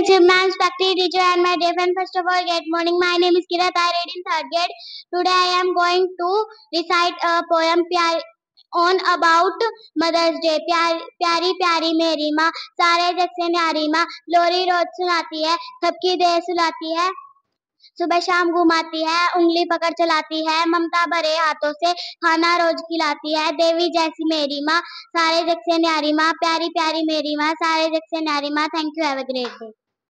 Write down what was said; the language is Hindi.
YouTube, my respected teacher and my dear friend. First of all, good morning. My name is Kirat. I read in third grade. Today I am going to recite a poem Pyar on about Mother's Day. प्यार, pyari प्यारी मेरी माँ सारे जग से ma, माँ लोरी sunati hai, है थपकी देह सुलाती है सुबह शाम घुमाती है उंगली पकड़ चलाती है ममता भरे हाथों से खाना रोज खिलाती है देवी जैसी मेरी माँ सारे जग से न्यारी माँ प्यारी प्यारी मेरी माँ सारे जग से न्यारी माँ thank you have a great day